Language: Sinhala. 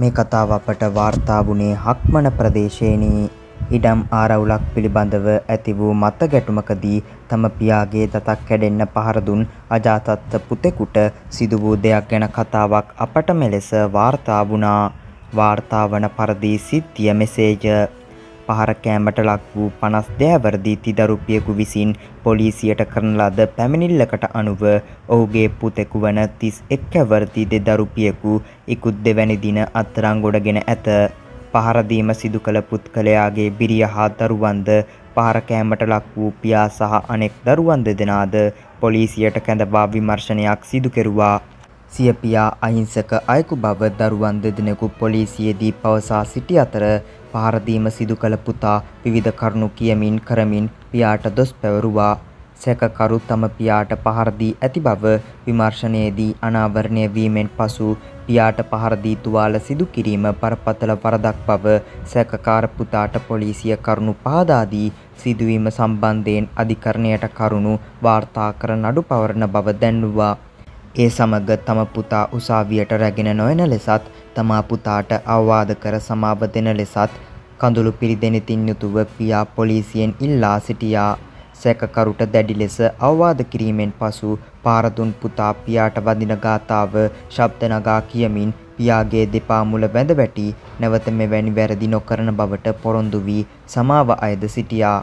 මේ කතාව අපට වාර්තා වුණේ හක්මන ප්‍රදේශයේනි. ඉඩම් ආරවුලක් පිළිබඳව ඇති වූ මත ගැටුමකදී තම පියාගේ දතක් කැඩෙන්න පහර දුන් අජාතත්ත පුතෙකුට සිදු වූ දෙයක් ගැන කතාවක් අපට මෙලෙස වාර්තා වුණා. වාර්තාවන පරිදි සිද්ධිය මෙසේය. පහර කෑමට ලක් වූ පනස් දෑවරදි තිදරුපියකු විසින් පොලිසියට කරනලද පැමිණිල්ලකට අනුව ඔහුගේ පුතෙකු වන තිස් එක්කැවරදි දෙදරුපියකු ඉකුත් දෙවැනි දින අත්තරංගොඩගෙන ඇත. පහරදීම සිදු කළ පුත්කලයාගේ බිරිය හා දරුවන්ද පහරකෑමට ලක් වූ පියා සහ අනෙක් දරුවන් දෙදෙනාද පොලිසියට කැඳවා විමර්ශනයක් සිදුකෙරුවා සිය පියා අහිංසක අයෙකු බව දරුවන් දෙදෙනෙකු පොලිසියේදී පවසා සිටි අතර පහරදීම සිදු කළ පුතා විවිධ කරුණු කියමින් කරමින් පියාට දොස් පැවරුවා. සැකකරු තම පියාට පහර දී ඇති බව විමර්ශනයේදී අනාවරණය වීමෙන් පසු පියාට පහර දී තුවාල සිදු කිරීම බරපතල වරදක් බව සැකකාර පුතාට පොලිසිය කරුණු පහදා දී සිදුවීම සම්බන්ධයෙන් අධිකරණයට කරුණු වාර්තා කර නඩු පවරන බව දැන්වුවා. ඒ සමග තම පුතා උසාවියට රැගෙන නොයන ලෙසත් තමා පුතාට අවවාද කර සමාව දෙන ලෙසත් කඳුළු පිරිදෙනතින් යුතුව පියා පොලිසියෙන් ඉල්ලා සිටියා සැකකරුට දැඩි ලෙස අවවාද කිරීමෙන් පසු පාරදුන් පුතා පියාට වදින ගාථාව ශබ්ද නගා කියමින් පියාගේ දෙපා මුල බැඳ වැටි නැවත මෙවැනි වැරදි නොකරන බවට පොරොන්දු වී සමාව අයද සිටියා